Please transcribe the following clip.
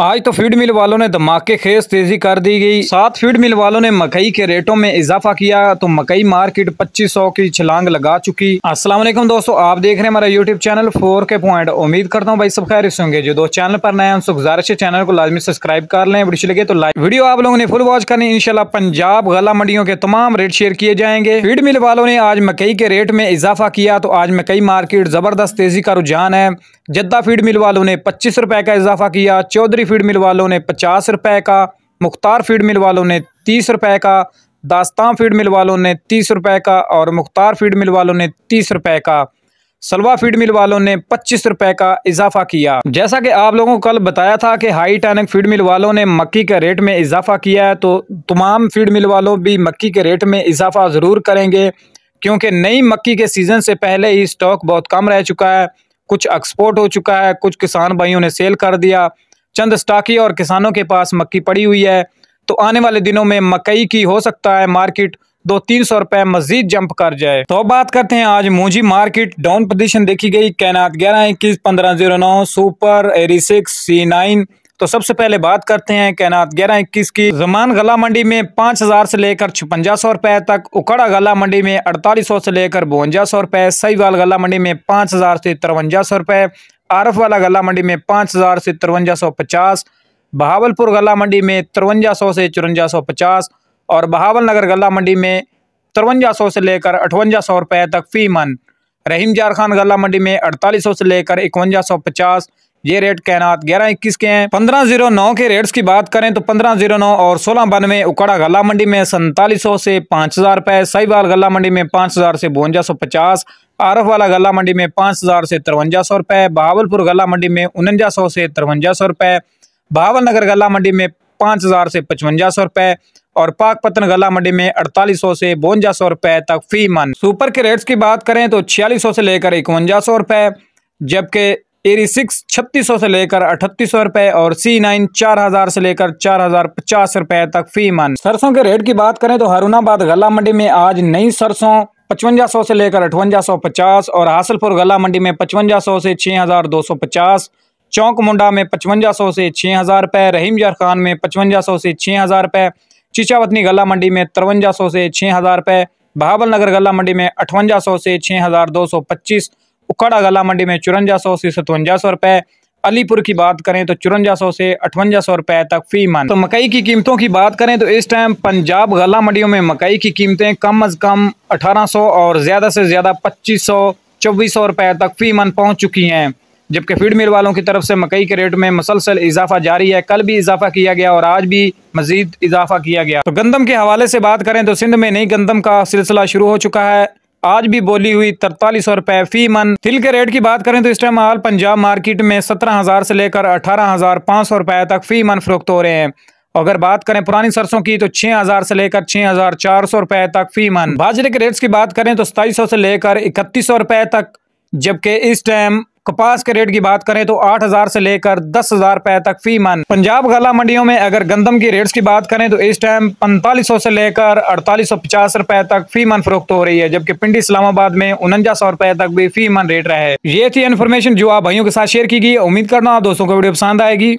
आज तो फीड मिल वालों ने धमाके खेस तेजी कर दी गई सात फीड मिल वालों ने मकई के रेटों में इजाफा किया तो मकई मार्केट 2500 की छलांग लगा चुकी अस्सलाम वालेकुम दोस्तों आप देख रहे हैं हमारा YouTube channel four K point उम्मीद करता हूँ भाई सब खैर होंगे जो दो चैनल पर नए उनसे गुजारिश है चैनल को लाजमी सब्सक्राइब कर लें वीडियो लगे तो लाइक वीडियो आप लोगों ने फुल वॉच करनी इनशाला पंजाब गला मंडियों के तमाम रेट शेयर किए जाएंगे फीड मिल वालों ने आज मकई के रेट में इजाफा किया तो आज मकई मार्केट जबरदस्त तेजी का रुझान है जद्दा फीड मिल वालों ने पच्चीस रुपये का इजाफा किया चौधरी फीड मिल वालों ने पचास रुपये का मुख्तार फीड मिल वालों ने तीस रुपये का दास्तान फीड मिल वालों ने तीस रुपये का और मुख्तार फीड मिल वालों ने तीस रुपये का सलवा फीड मिल वालों ने पच्चीस रुपए का इजाफा किया जैसा कि आप लोगों को कल बताया था कि हाई टैनिक फीड मिल वालों ने मक्की के रेट में इजाफा किया है तो तमाम फीड मिल वालों भी मक्की के रेट में इजाफा ज़रूर करेंगे क्योंकि नई मक्की के सीज़न से पहले ही स्टॉक बहुत कम रह चुका है कुछ एक्सपोर्ट हो चुका है कुछ किसान भाइयों ने सेल कर दिया चंद स्टाकी और किसानों के पास मक्की पड़ी हुई है तो आने वाले दिनों में मकई की हो सकता है मार्केट दो तीन सौ रुपए मजीद जंप कर जाए तो बात करते हैं आज मोजी मार्केट डाउन पोजिशन देखी गई कैनात ग्यारह इक्कीस पंद्रह जीरो नौ सुपर एरी सिक्स सी नाइन तो सबसे पहले बात करते हैं कैनात ग्यारह इक्कीस की जमान गला मंडी में पाँच हज़ार से लेकर छपंजा सौ रुपए तक उकड़ा गला मंडी में अड़तालीस सौ से लेकर बवंजा सौ रुपए सईवाल गला मंडी में पाँच हज़ार से तिरवंजा सौ रुपए आरफ वाला गला मंडी में पाँच हज़ार से तिरवंजा सौ पचास बहावलपुर गला मंडी में तिरवंजा सौ से चुरंजा सौ पचास और बहावल नगर गला मंडी में तिरवंजा सौ से लेकर अठवंजा सौ रुपए तक फ़ी मन रहीम जारखान गला मंडी में अड़तालीस सौ से लेकर इकवंजा सौ पचास ये रेट कैनात ग्यारह इक्कीस के हैं पंद्रह जीरो नौ के रेट्स की बात करें तो पंद्रह जीरो नौ और सोलह बानवे उकड़ा गला मंडी में सैंतालीस सौ से पाँच हज़ार रुपए साहिवाल गला मंडी में पाँच हज़ार से बवंजा सौ पचास आरफ वाला गला मंडी में पाँच हज़ार से तिरवंजा सौ रुपए बहावलपुर गला मंडी में उनंजा सौ से तिरवंजा सौ रुपए बहावल नगर गला मंडी में पाँच हज़ार से पचवंजा सौ रुपए और पाकपतन गला मंडी में अड़तालीस सौ से बवंजा सौ रुपए तक फी मन सुपर के रेट्स की बात करें तो छियालीस सौ से लेकर इकवंजा सौ रुपए जबकि एरी सिक्स छत्तीस सौ से लेकर अठतीस सौ रुपए और सी नाइन चार हज़ार से लेकर चार हज़ार पचास रुपए तक फी मान सरसों के रेट की बात करें तो हरुणाबाद गला मंडी में आज नई सरसों पचवंजा सौ से लेकर अठवंजा सौ पचास और हासलपुर गला मंडी में पचवंजा सौ से छः हज़ार दो सौ पचास चौंक मुंडा में पचवंजा सौ से छः हज़ार रुपये रहीम खान में पचवंजा सौ से छः हज़ार रुपये चिचावतनी गला मंडी में तिरवंजा सौ से छः हज़ार रुपये बहावल नगर गला मंडी में अठवंजा सौ से छः हज़ार दो सौ पच्चीस उखाड़ा गला मंडी में चुरंजा सौ से सतवंजा सौ रुपए अलीपुर की बात करें तो चुरंजा सौ से अठवंजा सौ रुपए तक फी मन तो मकई की कीमतों की बात करें तो इस टाइम पंजाब गला मंडियों में मकई की कीमतें कम अज कम सौ और ज़्यादा से ज़्यादा चौबीस सौ रुपए तक फी मन पहुंच चुकी हैं जबकि फीड मिल वालों की तरफ से मकई के रेट में मसलसल इजाफा जारी है कल भी इजाफा किया गया और आज भी मजीद इजाफा किया गया तो गंदम के हवाले से बात करें तो सिंध में नई गंदम का सिलसिला शुरू हो चुका है आज भी बोली हुई तरतालीस सौ रुपए फी मन तिल के रेट की बात करें तो इस टाइम हाल पंजाब मार्केट में सत्रह हज़ार से लेकर अठारह हज़ार पाँच सौ रुपए तक फी मन फरोख्त हो रहे हैं अगर बात करें पुरानी सरसों की तो छह हजार से लेकर छह हजार चार सौ रुपए तक फी मन बाजरे के रेट्स की बात करें तो सौ से लेकर इकतीस सौ रुपए तक जबकि इस टाइम कपास के रेट की बात करें तो आठ हजार से लेकर दस हजार रुपए तक फी मन पंजाब गला मंडियों में अगर गंदम की रेट्स की बात करें तो इस टाइम पैंतालीस से लेकर अड़तालीस सौ पचास रुपए तक फी मन फरोख्त हो रही है जबकि पिंडी इस्लामाबाद में उनंजा सौ रुपए तक भी फी मन रेट रहे ये थी इन्फॉर्मेशन जो आप भाइयों के साथ शेयर की गई उम्मीद करना दोस्तों को वीडियो पसंद आएगी